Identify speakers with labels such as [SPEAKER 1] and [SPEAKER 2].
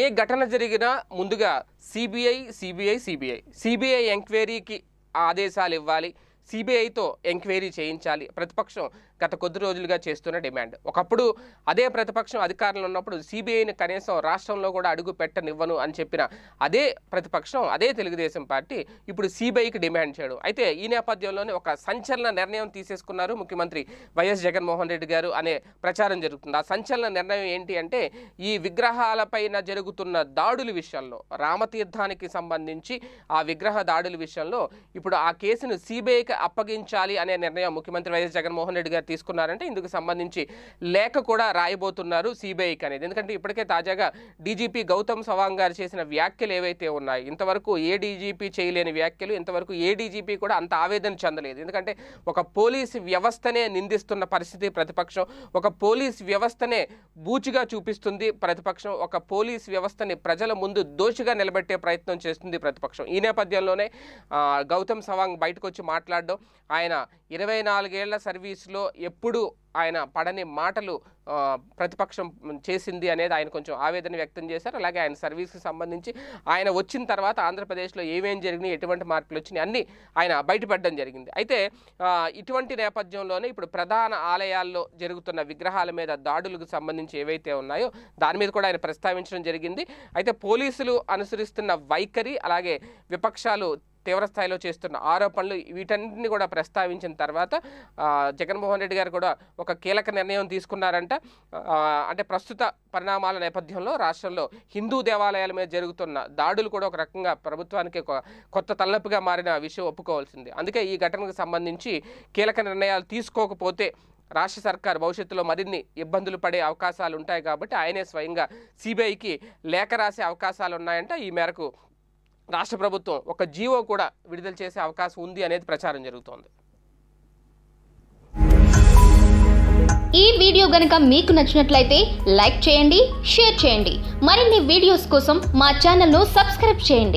[SPEAKER 1] ఏ ఘటన జరిగినా ముందుగా సిబిఐ సిబిఐ సిబిఐ సిబిఐ ఎంక్వైరీకి ఆదేశాలు ఇవ్వాలి సిబిఐతో ఎంక్వైరీ చేయించాలి ప్రతిపక్షం గత కొద్ది రోజులుగా చేస్తున్న డిమాండ్ ఒకప్పుడు అదే ప్రతిపక్షం అధికారంలో ఉన్నప్పుడు సిబిఐని కనీసం రాష్ట్రంలో కూడా అడుగు పెట్టనివ్వను అని చెప్పిన అదే ప్రతిపక్షం అదే తెలుగుదేశం పార్టీ ఇప్పుడు సిబిఐకి డిమాండ్ చేయడం అయితే ఈ నేపథ్యంలోనే ఒక సంచలన నిర్ణయం తీసేసుకున్నారు ముఖ్యమంత్రి వైఎస్ జగన్మోహన్ రెడ్డి గారు అనే ప్రచారం జరుగుతుంది ఆ సంచలన నిర్ణయం ఏంటి అంటే ఈ విగ్రహాలపైన జరుగుతున్న దాడుల విషయంలో రామతీర్థానికి సంబంధించి ఆ విగ్రహ దాడుల విషయంలో ఇప్పుడు ఆ కేసును సిబిఐకి అప్పగించాలి అనే నిర్ణయం ముఖ్యమంత్రి వైఎస్ జగన్మోహన్ రెడ్డి గారు తీసుకున్నారంటే ఇందుకు సంబంధించి లేఖ కూడా రాయబోతున్నారు సిబిఐకి అనేది ఎందుకంటే ఇప్పటికే తాజాగా డీజీపీ గౌతమ్ సవాంగ్ గారు చేసిన వ్యాఖ్యలు ఏవైతే ఉన్నాయి ఇంతవరకు ఏ డీజీపీ చేయలేని వ్యాఖ్యలు ఇంతవరకు ఏ డీజీపీ కూడా అంత ఆవేదన చెందలేదు ఎందుకంటే ఒక పోలీస్ వ్యవస్థనే నిందిస్తున్న పరిస్థితి ప్రతిపక్షం ఒక పోలీస్ వ్యవస్థనే బూచిగా చూపిస్తుంది ప్రతిపక్షం ఒక పోలీస్ వ్యవస్థని ప్రజల ముందు దోషిగా నిలబెట్టే ప్రయత్నం చేస్తుంది ప్రతిపక్షం ఈ నేపథ్యంలోనే గౌతమ్ సవాంగ్ బయటకు వచ్చి మాట్లాడుతూ మాట్లాడడం ఆయన ఇరవై నాలుగేళ్ల సర్వీస్లో ఎప్పుడు ఆయన పడని మాటలు ప్రతిపక్షం చేసింది అనేది ఆయన కొంచెం ఆవేదన వ్యక్తం చేశారు అలాగే ఆయన సర్వీస్కి సంబంధించి ఆయన వచ్చిన తర్వాత ఆంధ్రప్రదేశ్లో ఏమేం జరిగినాయి ఎటువంటి మార్పులు వచ్చినాయి అన్నీ ఆయన బయటపడడం జరిగింది అయితే ఇటువంటి నేపథ్యంలోనే ఇప్పుడు ప్రధాన ఆలయాల్లో జరుగుతున్న విగ్రహాల మీద దాడులకు సంబంధించి ఏవైతే ఉన్నాయో దాని మీద కూడా ఆయన ప్రస్తావించడం జరిగింది అయితే పోలీసులు అనుసరిస్తున్న వైఖరి అలాగే విపక్షాలు తీవ్రస్థాయిలో చేస్తున్న ఆరోపణలు వీటన్నింటినీ కూడా ప్రస్తావించిన తర్వాత జగన్మోహన్ రెడ్డి గారు కూడా ఒక కీలక నిర్ణయం తీసుకున్నారంట అంటే ప్రస్తుత పరిణామాల నేపథ్యంలో రాష్ట్రంలో హిందూ దేవాలయాల మీద జరుగుతున్న దాడులు కూడా ఒక రకంగా ప్రభుత్వానికి ఒక కొత్త తలనొప్పిగా మారిన విషయం ఒప్పుకోవాల్సింది అందుకే ఈ ఘటనకు సంబంధించి కీలక నిర్ణయాలు తీసుకోకపోతే రాష్ట్ర సర్కార్ భవిష్యత్తులో మరిన్ని ఇబ్బందులు పడే అవకాశాలు ఉంటాయి కాబట్టి ఆయనే స్వయంగా సిబిఐకి లేఖ రాసే అవకాశాలు ఉన్నాయంట ఈ మేరకు రాష్ట్ర ప్రభుత్వం ఒక జీవో కూడా విడుదల చేసే అవకాశం ఉంది అనేది ప్రచారం జరుగుతోంది ఈ వీడియో గనక మీకు నచ్చినట్లయితే లైక్ చేయండి షేర్ చేయండి మరిన్ని వీడియోస్ కోసం మా ఛానల్ను సబ్స్క్రైబ్ చేయండి